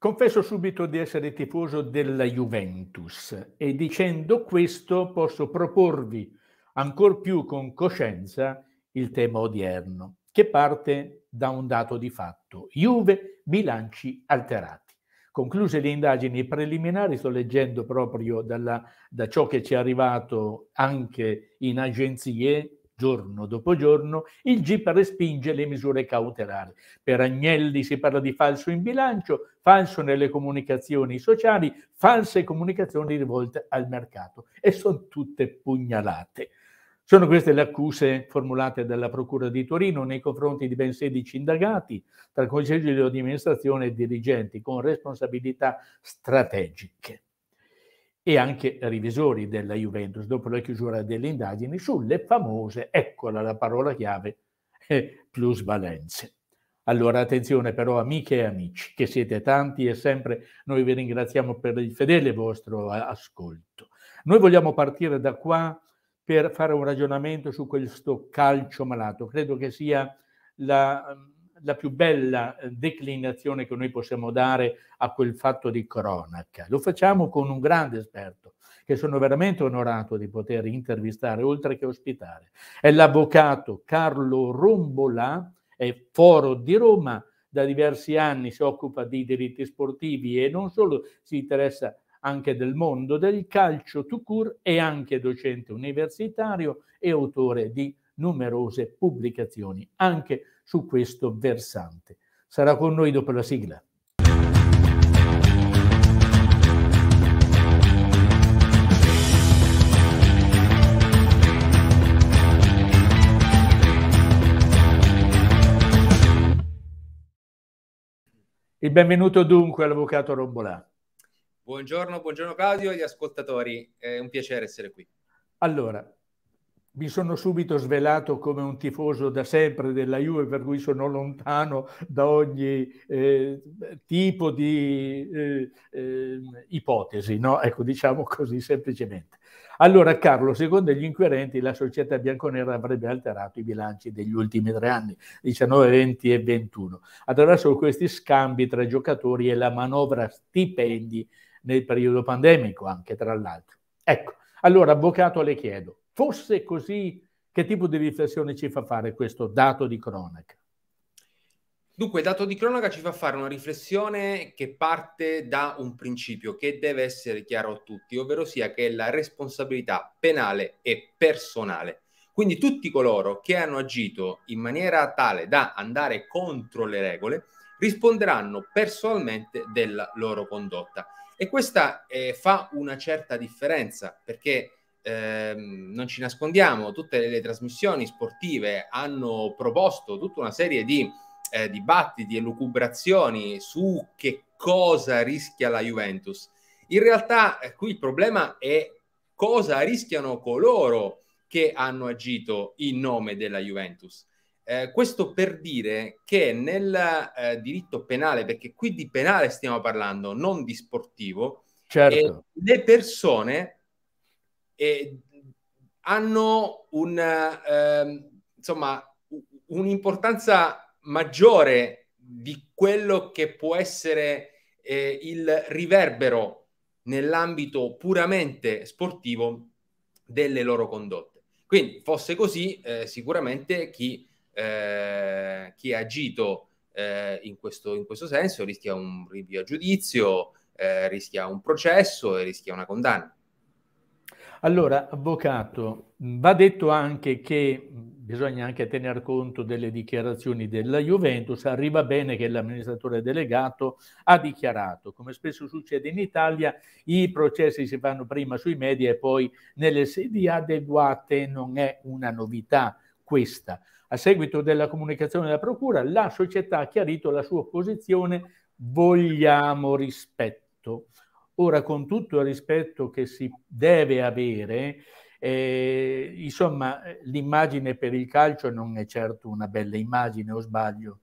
Confesso subito di essere tifoso della Juventus e dicendo questo posso proporvi ancor più con coscienza il tema odierno, che parte da un dato di fatto. Juve bilanci alterati. Concluse le indagini preliminari, sto leggendo proprio dalla, da ciò che ci è arrivato anche in agenzie giorno dopo giorno, il GIP respinge le misure cautelari. Per Agnelli si parla di falso in bilancio, falso nelle comunicazioni sociali, false comunicazioni rivolte al mercato e sono tutte pugnalate. Sono queste le accuse formulate dalla Procura di Torino nei confronti di ben 16 indagati tra consigli di amministrazione e dirigenti con responsabilità strategiche e anche revisori della Juventus dopo la chiusura delle indagini sulle famose, eccola la parola chiave, eh, plusvalenze. Allora attenzione però amiche e amici, che siete tanti e sempre noi vi ringraziamo per il fedele vostro ascolto. Noi vogliamo partire da qua per fare un ragionamento su questo calcio malato. Credo che sia la la più bella eh, declinazione che noi possiamo dare a quel fatto di cronaca. Lo facciamo con un grande esperto, che sono veramente onorato di poter intervistare, oltre che ospitare. È l'avvocato Carlo Rombolà, è foro di Roma, da diversi anni si occupa di diritti sportivi e non solo, si interessa anche del mondo del calcio to cure, è anche docente universitario e autore di numerose pubblicazioni, anche su questo versante. Sarà con noi dopo la sigla. Il benvenuto dunque all'Avvocato Rombolà. Buongiorno, buongiorno Claudio e gli ascoltatori, è un piacere essere qui. Allora, mi sono subito svelato come un tifoso da sempre della Juve, per cui sono lontano da ogni eh, tipo di eh, eh, ipotesi, no? Ecco, diciamo così semplicemente. Allora, Carlo, secondo gli inquirenti, la società bianconera avrebbe alterato i bilanci degli ultimi tre anni, 19, 20 e 21, attraverso questi scambi tra giocatori e la manovra stipendi nel periodo pandemico, anche tra l'altro. Ecco, allora, avvocato, le chiedo, fosse così, che tipo di riflessione ci fa fare questo dato di cronaca? Dunque, il dato di cronaca ci fa fare una riflessione che parte da un principio che deve essere chiaro a tutti, ovvero sia che è la responsabilità penale e personale. Quindi tutti coloro che hanno agito in maniera tale da andare contro le regole risponderanno personalmente della loro condotta. E questa eh, fa una certa differenza perché Ehm, non ci nascondiamo, tutte le, trasmissioni sportive hanno proposto tutta una serie di eh, dibattiti e lucubrazioni su che cosa rischia la Juventus. In realtà eh, qui il problema è cosa rischiano coloro che hanno agito in nome della Juventus. Eh, questo per dire che nel eh, diritto penale, perché qui di penale stiamo parlando, non di sportivo, certo. Eh, le persone eh, hanno un, eh, insomma, un'importanza maggiore di quello che può essere eh, il riverbero nell'ambito puramente sportivo delle loro condotte. Quindi fosse così, eh, sicuramente chi, eh, chi ha agito eh, in questo, in, questo, senso rischia un rinvio a giudizio, eh, rischia un processo e rischia una condanna. Allora, avvocato, va detto anche che bisogna anche tener conto delle dichiarazioni della Juventus, arriva bene che l'amministratore delegato ha dichiarato, come spesso succede in Italia, i processi si fanno prima sui media e poi nelle sedi adeguate, non è una novità questa. A seguito della comunicazione della Procura, la società ha chiarito la sua posizione, vogliamo rispetto. Ora, con tutto il rispetto che si deve avere, eh, insomma, l'immagine per il calcio non è certo una bella immagine, o sbaglio?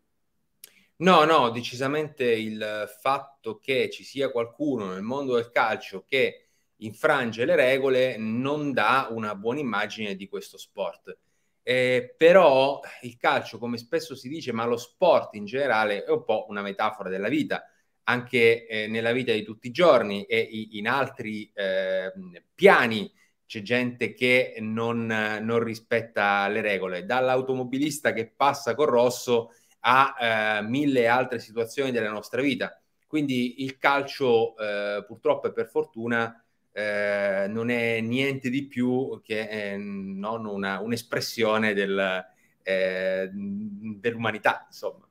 No, no, decisamente il fatto che ci sia qualcuno nel mondo del calcio che infrange le regole non dà una buona immagine di questo sport. Eh, però il calcio, come spesso si dice, ma lo sport in generale è un po' una metafora della vita anche eh, nella vita di tutti i giorni e in altri eh, piani c'è gente che non, non, rispetta le regole, dall'automobilista che passa col rosso a eh, mille altre situazioni della nostra vita. Quindi il calcio, eh, purtroppo e per fortuna, eh, non è niente di più che eh, non una, un'espressione del, dell'umanità, insomma.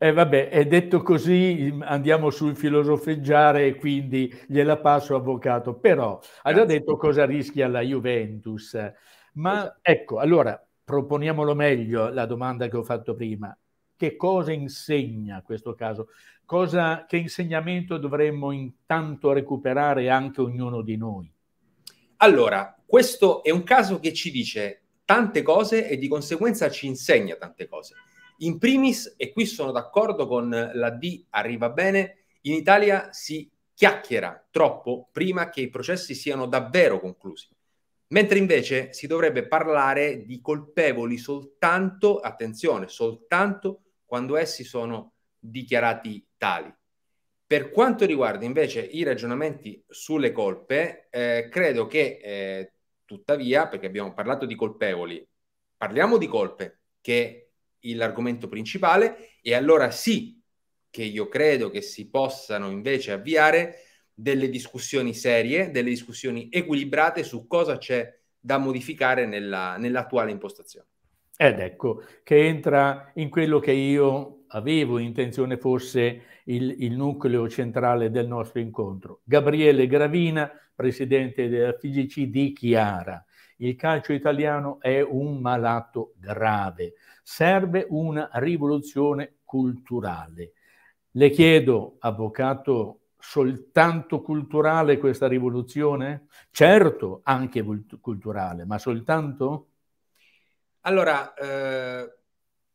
Eh, vabbè, è detto così, mm, andiamo sul filosofeggiare e quindi gliela passo avvocato, però ha già detto cosa rischia la Juventus. Ma ecco, allora proponiamolo meglio la domanda che ho fatto prima. Che cosa insegna questo caso? Cosa, che insegnamento dovremmo intanto recuperare anche ognuno di noi? Allora, questo è un caso che ci dice tante cose e di conseguenza ci insegna tante cose. In primis, e qui sono d'accordo con la D, arriva bene, in Italia si chiacchiera troppo prima che i processi siano davvero conclusi. Mentre invece si dovrebbe parlare di colpevoli soltanto, attenzione, soltanto quando essi sono dichiarati tali. Per quanto riguarda invece i ragionamenti sulle colpe, eh, credo che eh, tuttavia, perché abbiamo parlato di colpevoli, parliamo di colpe che l'argomento principale e allora sì che io credo che si possano invece avviare delle discussioni serie, delle discussioni equilibrate su cosa c'è da modificare nella, nell'attuale impostazione. Ed ecco che entra in quello che io avevo intenzione fosse il, il nucleo centrale del nostro incontro. Gabriele Gravina, presidente della FGC di Chiara. Il calcio italiano è un malato grave. Serve una rivoluzione culturale. Le chiedo, avvocato, soltanto culturale questa rivoluzione? Certo, anche culturale, ma soltanto? Allora, eh,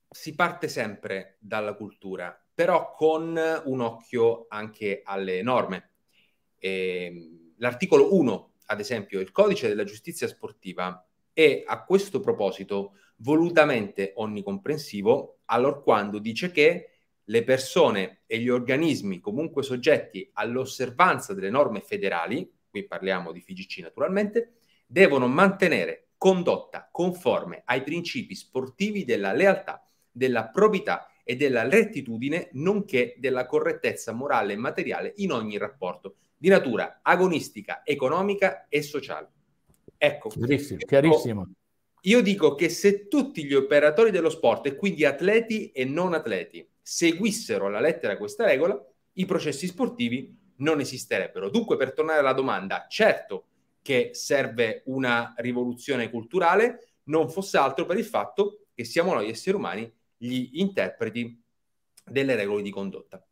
si parte sempre dalla cultura, però con un occhio anche alle norme. Eh, l'articolo 1 ad esempio, il codice della giustizia sportiva è a questo proposito volutamente onnicomprensivo allorquando dice che le persone e gli organismi comunque soggetti all'osservanza delle norme federali, qui parliamo di FIGC naturalmente, devono mantenere condotta conforme ai principi sportivi della lealtà, della probità e della rettitudine, nonché della correttezza morale e materiale in ogni rapporto di natura agonistica, economica e sociale. Ecco, chiarissimo, chiarissimo. Oh, io dico che se tutti gli operatori dello sport, e quindi atleti e non atleti, seguissero alla lettera questa regola, i processi sportivi non esisterebbero. Dunque, per tornare alla domanda, certo che serve una rivoluzione culturale, non fosse altro per il fatto che siamo noi esseri umani gli interpreti delle regole di condotta.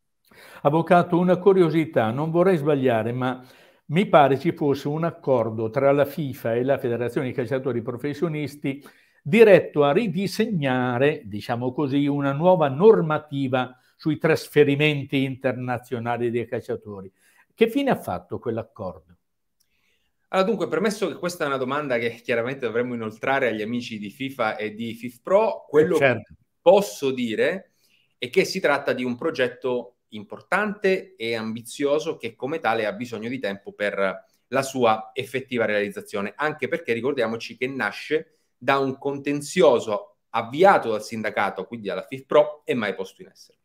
Avvocato, una curiosità, non vorrei sbagliare, ma mi pare ci fosse un accordo tra la FIFA e la Federazione di Calciatori Professionisti diretto a ridisegnare, diciamo così, una nuova normativa sui trasferimenti internazionali dei calciatori. Che fine ha fatto quell'accordo? Allora, dunque, premesso che questa è una domanda che chiaramente dovremmo inoltrare agli amici di FIFA e di FIFPro, quello eh, certo. che posso dire è che si tratta di un progetto importante e ambizioso che come tale ha bisogno di tempo per la sua effettiva realizzazione, anche perché ricordiamoci che nasce da un contenzioso avviato dal sindacato, quindi dalla FIFPRO, e mai posto in essere.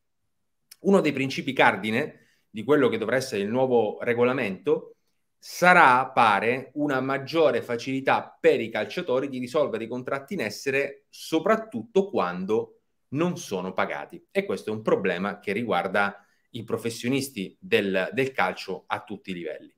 Uno dei principi cardine di quello che dovrà essere il nuovo regolamento sarà, pare, una maggiore facilità per i calciatori di risolvere i contratti in essere, soprattutto quando non sono pagati. E questo è un problema che riguarda i professionisti del, del calcio a tutti i livelli.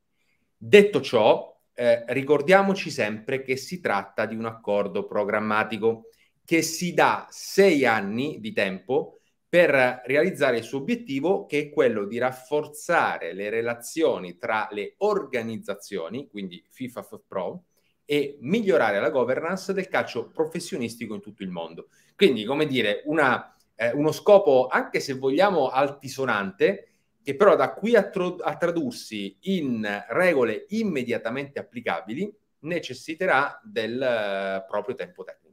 Detto ciò, eh, ricordiamoci sempre che si tratta di un accordo programmatico che si dà sei anni di tempo per realizzare il suo obiettivo, che è quello di rafforzare le relazioni tra le organizzazioni, quindi FIFA F Pro, e migliorare la governance del calcio professionistico in tutto il mondo. Quindi, come dire, una, eh, uno scopo, anche se vogliamo, altisonante, che però da qui a, tro- a tradursi in regole immediatamente applicabili necessiterà del eh, proprio tempo tecnico.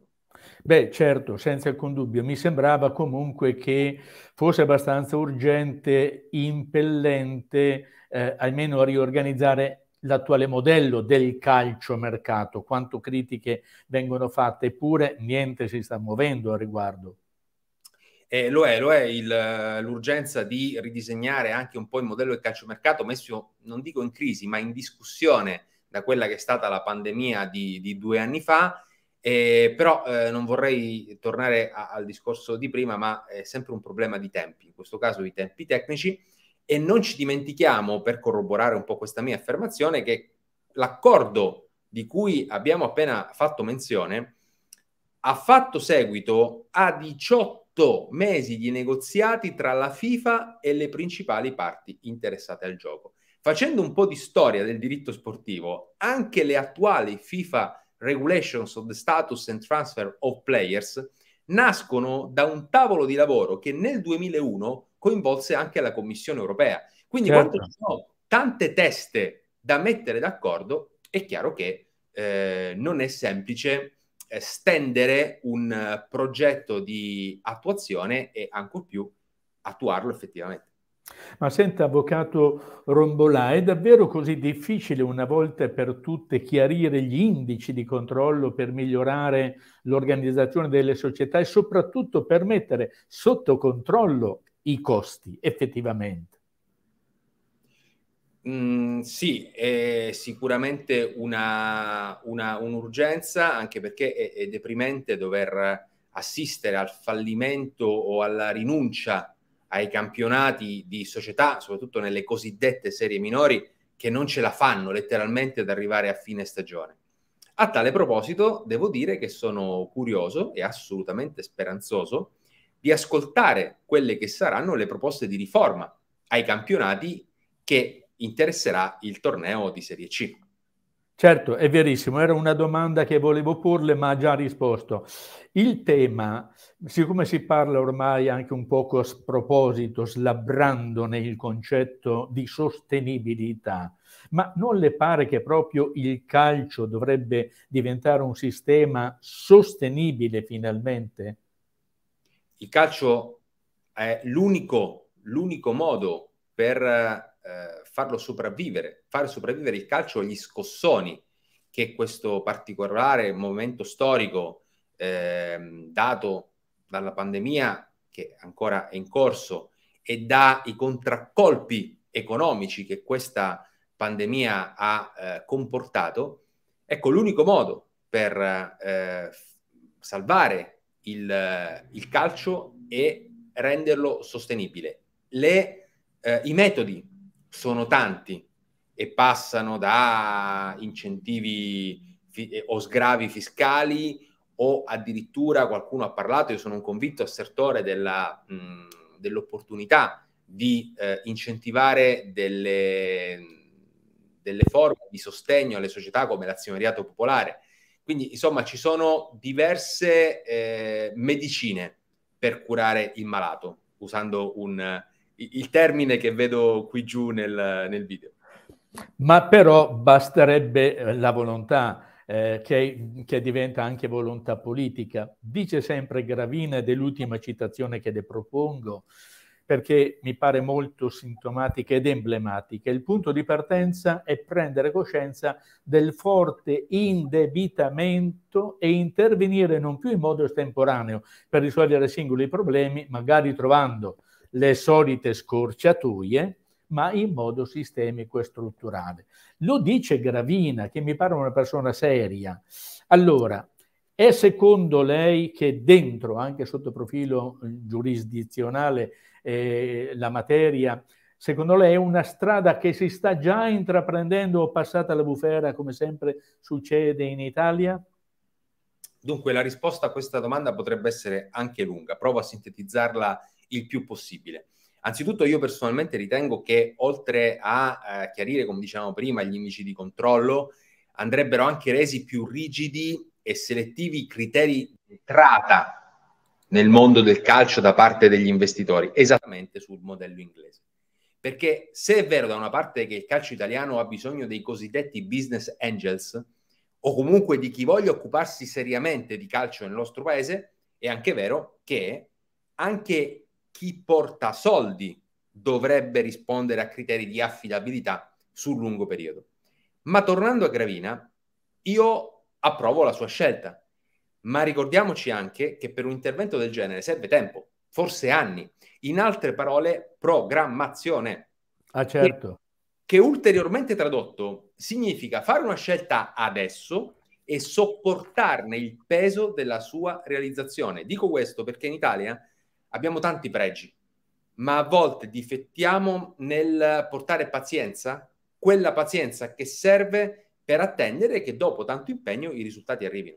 Beh, certo, senza alcun dubbio. Mi sembrava comunque che fosse abbastanza urgente, impellente, eh, almeno a riorganizzare l'attuale modello del calcio mercato, quanto critiche vengono fatte, eppure niente si sta muovendo al riguardo eh, lo è, lo è il, l'urgenza di ridisegnare anche un po' il modello del calciomercato messo, non dico in crisi, ma in discussione da quella che è stata la pandemia di, di due anni fa. Eh, però eh, non vorrei tornare a, al discorso di prima, ma è sempre un problema di tempi, in questo caso di tempi tecnici. E non ci dimentichiamo, per corroborare un po' questa mia affermazione, che l'accordo di cui abbiamo appena fatto menzione ha fatto seguito a 18 otto mesi di negoziati tra la FIFA e le principali parti interessate al gioco. Facendo un po' di storia del diritto sportivo, anche le attuali FIFA Regulations on the Status and Transfer of Players nascono da un tavolo di lavoro che nel 2001 coinvolse anche la Commissione europea. Quindi certo. quando ci sono tante teste da mettere d'accordo, è chiaro che eh, non è semplice stendere un eh, progetto di attuazione e ancor più attuarlo effettivamente. Ma senta, avvocato Rombolà, è davvero così difficile una volta per tutte chiarire gli indici di controllo per migliorare l'organizzazione delle società e soprattutto per mettere sotto controllo i costi effettivamente? Mm, sì, è sicuramente una, una, un'urgenza, anche perché è, è, deprimente dover assistere al fallimento o alla rinuncia ai campionati di società, soprattutto nelle cosiddette serie minori, che non ce la fanno letteralmente ad arrivare a fine stagione. A tale proposito, devo dire che sono curioso e assolutamente speranzoso di ascoltare quelle che saranno le proposte di riforma ai campionati che interesserà il torneo di Serie C. Certo, è verissimo, era una domanda che volevo porle ma ha già risposto. Il tema, siccome si parla ormai anche un poco a proposito, slabrandone il concetto di sostenibilità, ma non le pare che proprio il calcio dovrebbe diventare un sistema sostenibile finalmente? Il calcio è l'unico, l'unico modo per eh, farlo sopravvivere, far sopravvivere il calcio agli scossoni che questo particolare momento storico eh, dato dalla pandemia che ancora è in corso e dai contraccolpi economici che questa pandemia ha eh, comportato, ecco l'unico modo per eh, salvare il, il, calcio e renderlo sostenibile. Le, eh, I metodi sono tanti e passano da incentivi fi- eh, o sgravi fiscali o addirittura qualcuno ha parlato, io sono un convinto assertore della, mh, dell'opportunità di eh, incentivare delle, delle forme di sostegno alle società come l'azionariato popolare. Quindi insomma ci sono diverse eh, medicine per curare il malato, usando un, il termine che vedo qui giù nel, nel video. Ma però basterebbe eh, la volontà. Eh, che, che, diventa anche volontà politica. Dice sempre Gravina, ed è l'ultima citazione che le propongo, perché mi pare molto sintomatica ed emblematica. Il punto di partenza è prendere coscienza del forte indebitamento e intervenire non più in modo estemporaneo per risolvere singoli problemi, magari trovando le solite scorciatoie, ma in modo sistemico e strutturale. Lo dice Gravina, che mi pare una persona seria. Allora, è secondo lei che dentro, anche sotto profilo eh, giurisdizionale, eh, la materia, secondo lei è una strada che si sta già intraprendendo o passata la bufera, come sempre succede in Italia? Dunque, la risposta a questa domanda potrebbe essere anche lunga. Provo a sintetizzarla il più possibile. Anzitutto io personalmente ritengo che oltre a eh, chiarire, come dicevamo prima, gli indici di controllo, andrebbero anche resi più rigidi e selettivi i criteri di entrata nel mondo del calcio da parte degli investitori, esattamente sul modello inglese. Perché se è vero da una parte che il calcio italiano ha bisogno dei cosiddetti business angels, o comunque di chi voglia occuparsi seriamente di calcio nel nostro paese, è anche vero che anche chi porta soldi dovrebbe rispondere a criteri di affidabilità sul lungo periodo. Ma tornando a Gravina, io approvo la sua scelta, ma ricordiamoci anche che per un intervento del genere serve tempo, forse anni. In altre parole, programmazione. Ah, certo. Che, che ulteriormente tradotto significa fare una scelta adesso e sopportarne il peso della sua realizzazione. Dico questo perché in Italia abbiamo tanti pregi, ma a volte difettiamo nel portare pazienza, quella pazienza che serve per attendere che dopo tanto impegno i risultati arrivino.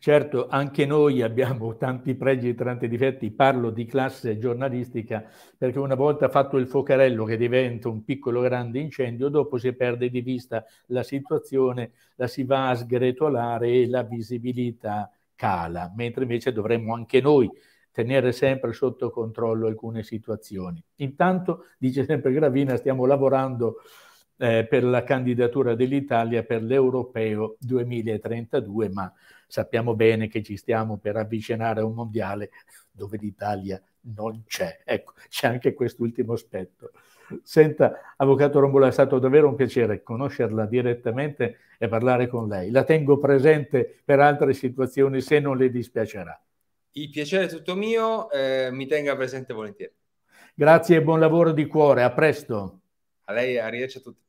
Certo, anche noi abbiamo tanti pregi e tanti difetti, parlo di classe giornalistica perché una volta fatto il focarello che diventa un piccolo grande incendio, dopo si perde di vista la situazione, la si va a sgretolare e la visibilità cala, mentre invece dovremmo anche noi tenere sempre sotto controllo alcune situazioni. Intanto, dice sempre Gravina, stiamo lavorando eh, per la candidatura dell'Italia per l'Europeo 2032, ma sappiamo bene che ci stiamo per avvicinare a un mondiale dove l'Italia non c'è. Ecco, c'è anche quest'ultimo aspetto. Senta, Avvocato Rombola, è stato davvero un piacere conoscerla direttamente e parlare con lei. La tengo presente per altre situazioni se non le dispiacerà. Il piacere è tutto mio, eh, mi tenga presente volentieri. Grazie e buon lavoro di cuore, a presto. A lei, arrivederci a tutti.